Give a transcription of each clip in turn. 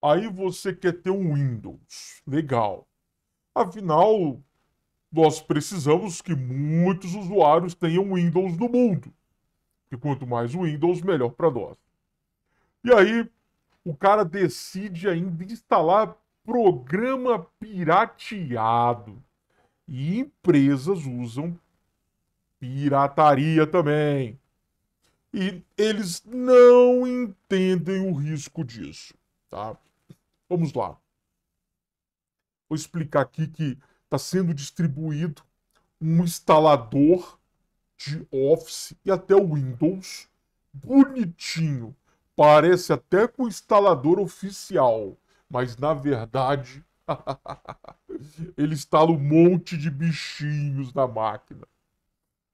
Aí você quer ter um Windows. Legal. Afinal, nós precisamos que muitos usuários tenham Windows no mundo. E quanto mais Windows, melhor para nós. E aí, o cara decide ainda instalar programa pirateado. E empresas usam pirataria também. E eles não entendem o risco disso, tá? Vamos lá. Vou explicar aqui que está sendo distribuído um instalador de Office e até o Windows bonitinho. Parece até com o instalador oficial, mas na verdade ele instala um monte de bichinhos na máquina.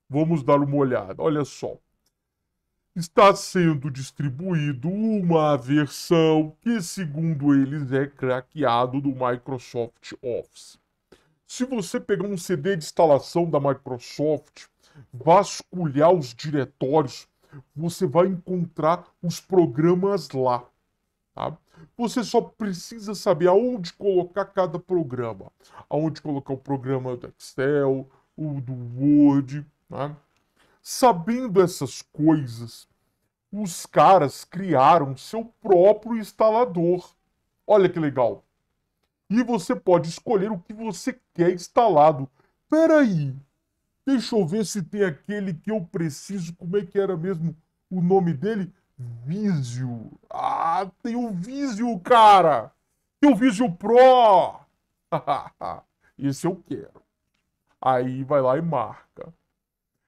Vamos dar uma olhada. Olha só está sendo distribuído uma versão que, segundo eles, é craqueado do Microsoft Office. Se você pegar um CD de instalação da Microsoft, vasculhar os diretórios, você vai encontrar os programas lá. Tá? Você só precisa saber aonde colocar cada programa. Aonde colocar o programa do Excel, o do Word. Né? Sabendo essas coisas, os caras criaram seu próprio instalador. Olha que legal. E você pode escolher o que você quer instalado. Peraí, deixa eu ver se tem aquele que eu preciso. Como é que era mesmo o nome dele? Vizio. Ah, tem o Vizio, cara. Tem o Vizio Pro. Esse eu quero. Aí vai lá e marca.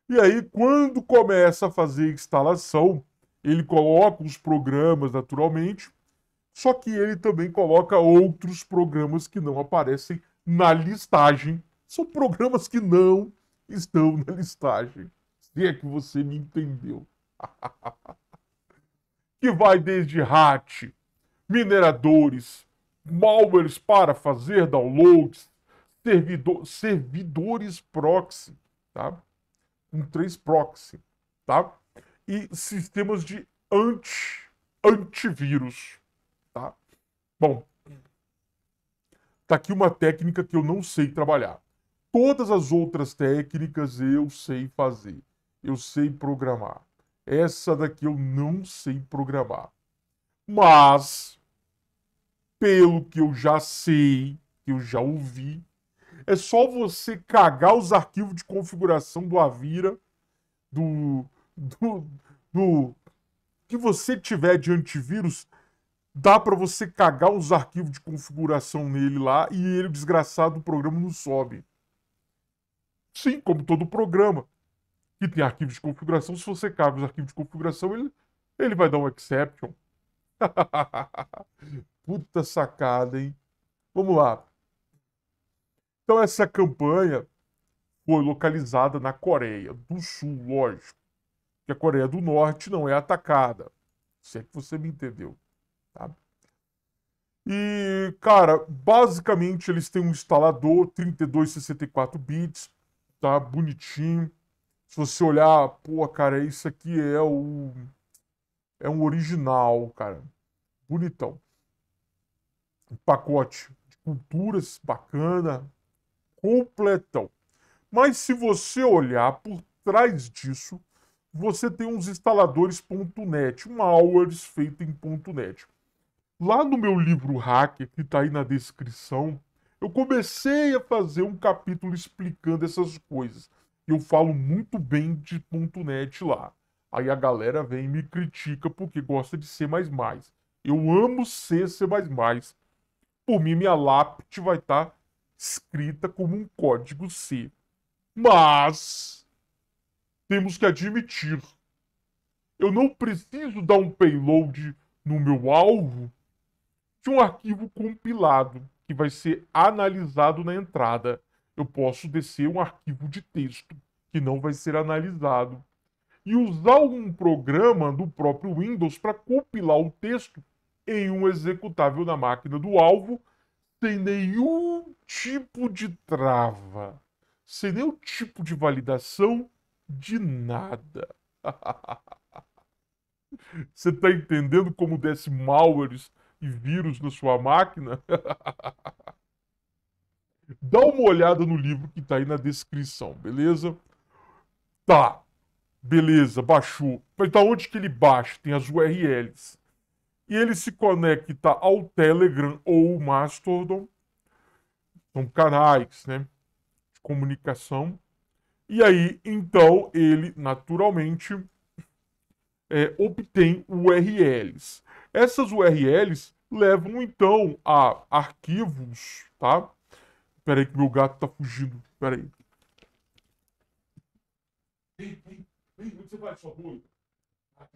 E aí, quando começa a fazer instalação, ele coloca os programas naturalmente, só que ele também coloca outros programas que não aparecem na listagem. São programas que não estão na listagem. Se é que você me entendeu. que vai desde RAT, mineradores, malwares para fazer downloads, servidores proxy, tá? um três proxy, tá? E sistemas de anti, antivírus, tá? Bom, tá aqui uma técnica que eu não sei trabalhar. Todas as outras técnicas eu sei fazer. Eu sei programar. Essa daqui eu não sei programar. Mas, pelo que eu já sei, que eu já ouvi, é só você cagar os arquivos de configuração do Avira, do, do, do que você tiver de antivírus, dá para você cagar os arquivos de configuração nele lá e ele, desgraçado, o programa não sobe. Sim, como todo programa que tem arquivos de configuração, se você caga os arquivos de configuração, ele, ele vai dar um exception. Puta sacada, hein? Vamos lá. Então, essa campanha foi localizada na Coreia do Sul, lógico, que a Coreia do Norte não é atacada. Se é que você me entendeu. Tá? E, cara, basicamente eles têm um instalador 3264 bits, tá? Bonitinho. Se você olhar, pô, cara, isso aqui é o. É um original, cara. Bonitão. Um pacote de culturas bacana, completão. Mas se você olhar por trás disso, você tem uns instaladores.net, malwares feita em .net. Lá no meu livro Hacker, que está aí na descrição, eu comecei a fazer um capítulo explicando essas coisas. Eu falo muito bem de .net lá. Aí a galera vem e me critica porque gosta de C++. Eu amo ser C++. Por mim, minha lápide vai estar tá escrita como um código C. Mas temos que admitir, eu não preciso dar um payload no meu alvo de um arquivo compilado que vai ser analisado na entrada. Eu posso descer um arquivo de texto que não vai ser analisado e usar um programa do próprio Windows para compilar o texto em um executável na máquina do alvo sem nenhum tipo de trava, sem nenhum tipo de validação de nada. Você está entendendo como desse malwares e vírus na sua máquina? Dá uma olhada no livro que está aí na descrição, beleza? Tá, beleza, baixou. Mas da onde que ele baixa? Tem as URLs e ele se conecta ao Telegram ou Mastodon, são canais né, de comunicação. E aí, então, ele naturalmente é, obtém URLs. Essas URLs levam, então, a arquivos, tá? Peraí que meu gato tá fugindo, peraí. Vem, vem, vem, onde você vai, sua doida? Ah,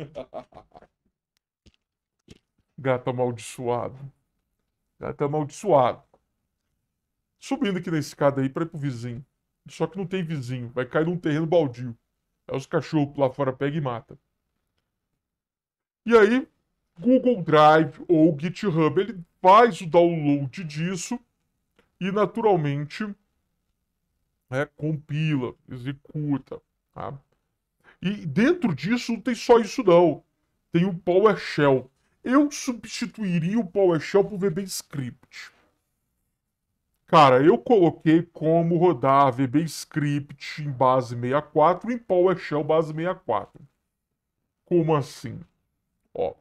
Gato amaldiçoado. Gato amaldiçoado. Subindo aqui na escada aí para ir pro vizinho. Só que não tem vizinho. Vai cair num terreno baldio. Aí os cachorros lá fora pegam e mata. E aí, Google Drive ou GitHub, ele faz o download disso e naturalmente né, compila, executa. Tá? E dentro disso não tem só isso não. Tem o PowerShell. Eu substituiria o PowerShell por VBScript. Cara, eu coloquei como rodar VBScript em base 64 em PowerShell base 64. Como assim? Ó,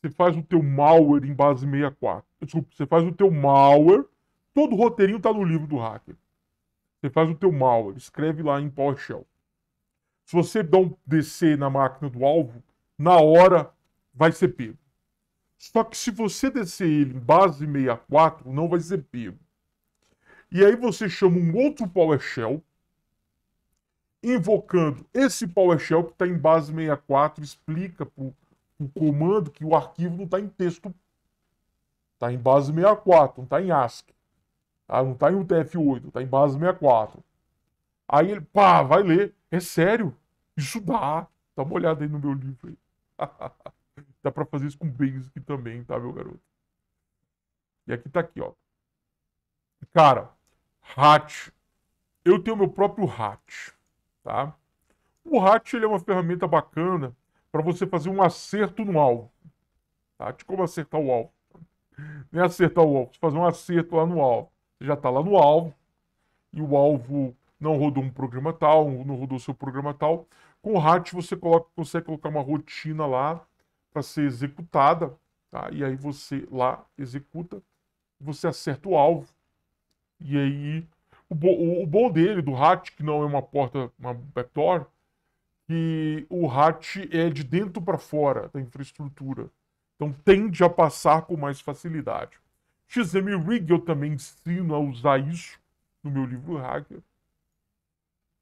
você faz o teu malware em base 64. Desculpa, você faz o teu malware, todo o roteirinho tá no livro do hacker. Você faz o teu malware, escreve lá em PowerShell. Se você dá um DC na máquina do alvo, na hora vai ser pego. Só que se você descer ele em base 64, não vai ser pego. E aí você chama um outro PowerShell, invocando esse PowerShell que está em base 64, explica para o comando que o arquivo não está em texto. Está em base 64, não está em ASCII. Tá? Não está em UTF-8, está em base 64. Aí ele, pá, vai ler. É sério. Isso dá. Dá uma olhada aí no meu livro aí. dá pra fazer isso com bens aqui também, tá, meu garoto? E aqui tá aqui, ó. Cara, hat. Eu tenho meu próprio hat, tá? O hat ele é uma ferramenta bacana para você fazer um acerto no alvo. Tá? De como acertar o alvo. Nem é acertar o alvo, fazer um acerto lá no alvo. Você já tá lá no alvo e o alvo não rodou um programa tal, não rodou seu programa tal. Com o HAT você coloca, consegue colocar uma rotina lá para ser executada, tá? E aí você lá executa, você acerta o alvo. E aí o, bo o bom dele do HAT, que não é uma porta, uma backdoor, que o HAT é de dentro para fora da infraestrutura. Então tende a passar com mais facilidade. XM Rig eu também ensino a usar isso no meu livro Hacker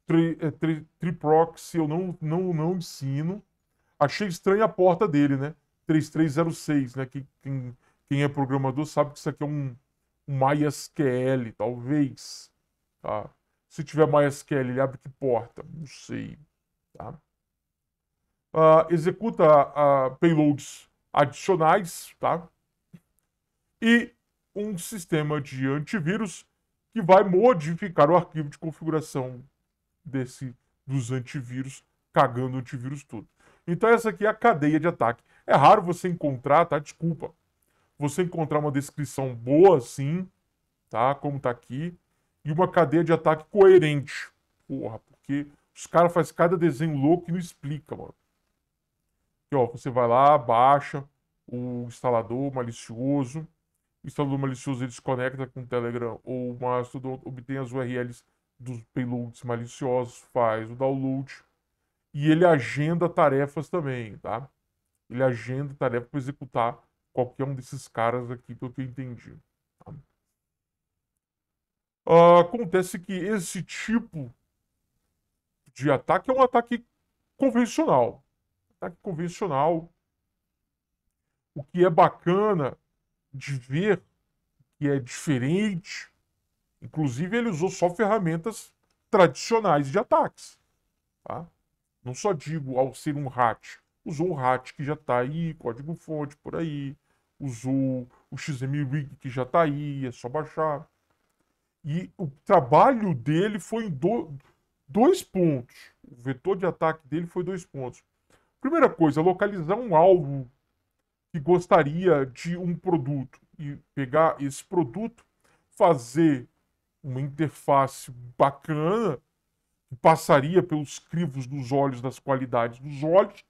tri, é, tri, eu não, não, não ensino. Achei estranha a porta dele, né? 3306, né? Que, quem, quem é programador sabe que isso aqui é um, um MySQL, talvez. Tá? Se tiver MySQL, ele abre que porta? Não sei. Tá? Uh, executa uh, payloads adicionais, tá? E um sistema de antivírus que vai modificar o arquivo de configuração desse dos antivírus, cagando o antivírus todo. Então essa aqui é a cadeia de ataque. É raro você encontrar, tá? Desculpa. Você encontrar uma descrição boa assim, tá? Como tá aqui, e uma cadeia de ataque coerente. Porra, porque os caras fazem cada desenho louco e não explica, mano. Aqui, ó, você vai lá, baixa o instalador malicioso. O instalador malicioso ele desconecta com o Telegram ou o Mastodon, obtém as URLs dos payloads maliciosos, faz o download e ele agenda tarefas também, tá? Ele agenda tarefa para executar qualquer um desses caras aqui, pelo que eu entendi. Tá? Uh, acontece que esse tipo de ataque é um ataque convencional. Ataque convencional. O que é bacana de ver, que é diferente, Inclusive, ele usou só ferramentas tradicionais de ataques. Tá? Não só digo ao ser um RAT. Usou o RAT que já está aí, código-fonte por aí. Usou o XMRig que já está aí, é só baixar. E o trabalho dele foi em do... dois pontos. O vetor de ataque dele foi dois pontos. Primeira coisa, localizar um alvo que gostaria de um produto e pegar esse produto, fazer uma interface bacana, que passaria pelos crivos dos olhos, das qualidades dos olhos,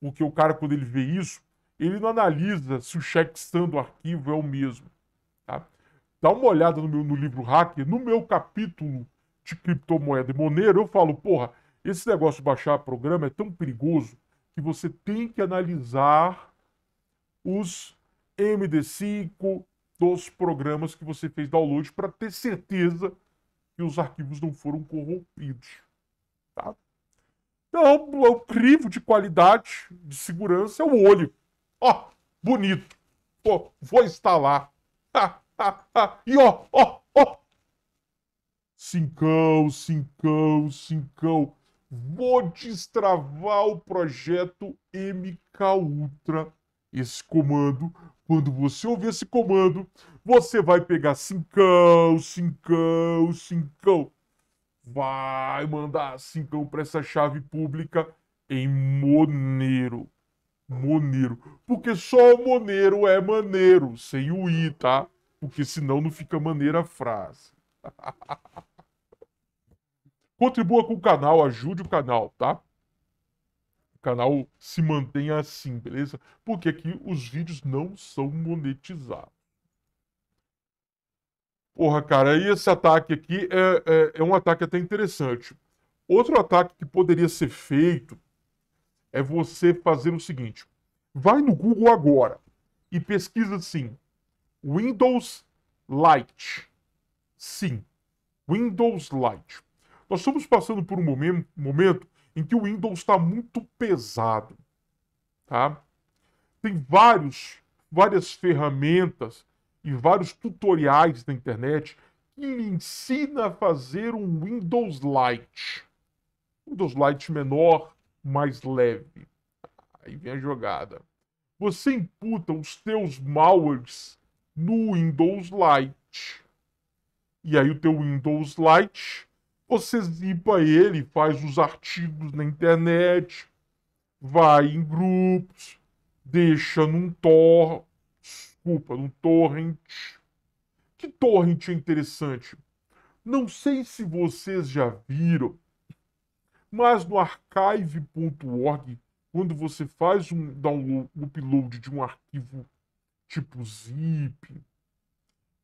porque o cara, quando ele vê isso, ele não analisa se o checksum do arquivo é o mesmo. Tá? Dá uma olhada no, meu, no livro Hacker, no meu capítulo de criptomoeda e Monero, eu falo, porra, esse negócio de baixar programa é tão perigoso que você tem que analisar os MD5, dos programas que você fez download para ter certeza que os arquivos não foram corrompidos. Tá? Então, o crivo de qualidade, de segurança, é o olho. Ó, bonito. Pô, vou instalar. E ó, ó, ó. Cincão, cincão, cincão. Vou destravar o projeto MK Ultra. Esse comando quando você ouvir esse comando, você vai pegar cincão, cincão, cincão. Vai mandar cincão para essa chave pública em Moneiro. Moneiro. Porque só o Moneiro é maneiro, sem o I, tá? Porque senão não fica maneira a frase. Contribua com o canal, ajude o canal, tá? canal se mantenha assim, beleza? Porque aqui os vídeos não são monetizados. Porra, cara, e esse ataque aqui é, é, é um ataque até interessante. Outro ataque que poderia ser feito é você fazer o seguinte: vai no Google agora e pesquisa assim, Windows Lite. Sim, Windows Lite. Nós estamos passando por um momento, momento em que o Windows está muito pesado. Tá? Tem vários, várias ferramentas e vários tutoriais na internet que me ensina a fazer um Windows Lite. Windows Lite menor, mais leve. Aí vem a jogada. Você imputa os teus malwares no Windows Lite. E aí o teu Windows Lite você zipa ele, faz os artigos na internet, vai em grupos, deixa num tor, desculpa, num torrent. Que torrent é interessante? Não sei se vocês já viram, mas no archive.org, quando você faz um download, upload de um arquivo tipo zip,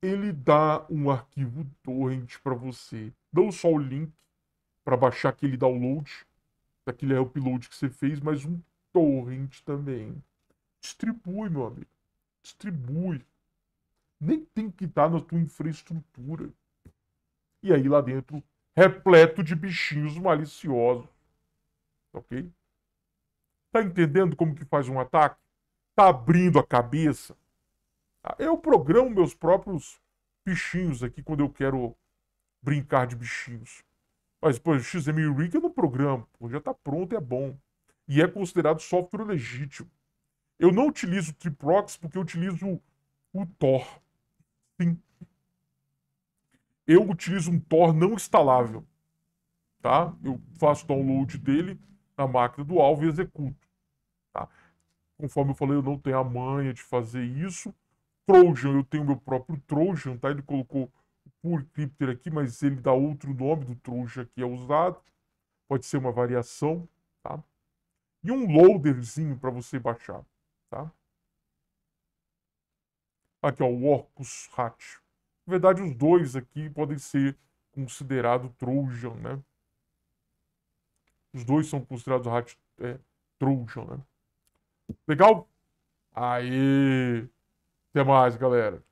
ele dá um arquivo torrent para você não só o link para baixar aquele download, daquele upload que você fez, mas um torrent também. Distribui, meu amigo. Distribui. Nem tem que estar tá na tua infraestrutura. E aí lá dentro, repleto de bichinhos maliciosos. Ok? Tá entendendo como que faz um ataque? Tá abrindo a cabeça? Ah, eu programo meus próprios bichinhos aqui quando eu quero brincar de bichinhos. Mas, pô, o XML Rig é no programa, pô, já está pronto, é bom. E é considerado software legítimo. Eu não utilizo o Triprox porque eu utilizo o Tor. Sim. Eu utilizo um Tor não instalável. Tá? Eu faço download dele na máquina do alvo e executo. Tá? Conforme eu falei, eu não tenho a manha de fazer isso. Trojan, eu tenho meu próprio Trojan, tá? Ele colocou por cripter aqui, mas ele dá outro nome do trouxa que é usado. Pode ser uma variação, tá? E um loaderzinho para você baixar, tá? Aqui, ó, o Orcus Hatch. Na verdade, os dois aqui podem ser considerados Trojan, né? Os dois são considerados Hatch é, Trojan, né? Legal? Aí! Até mais, galera.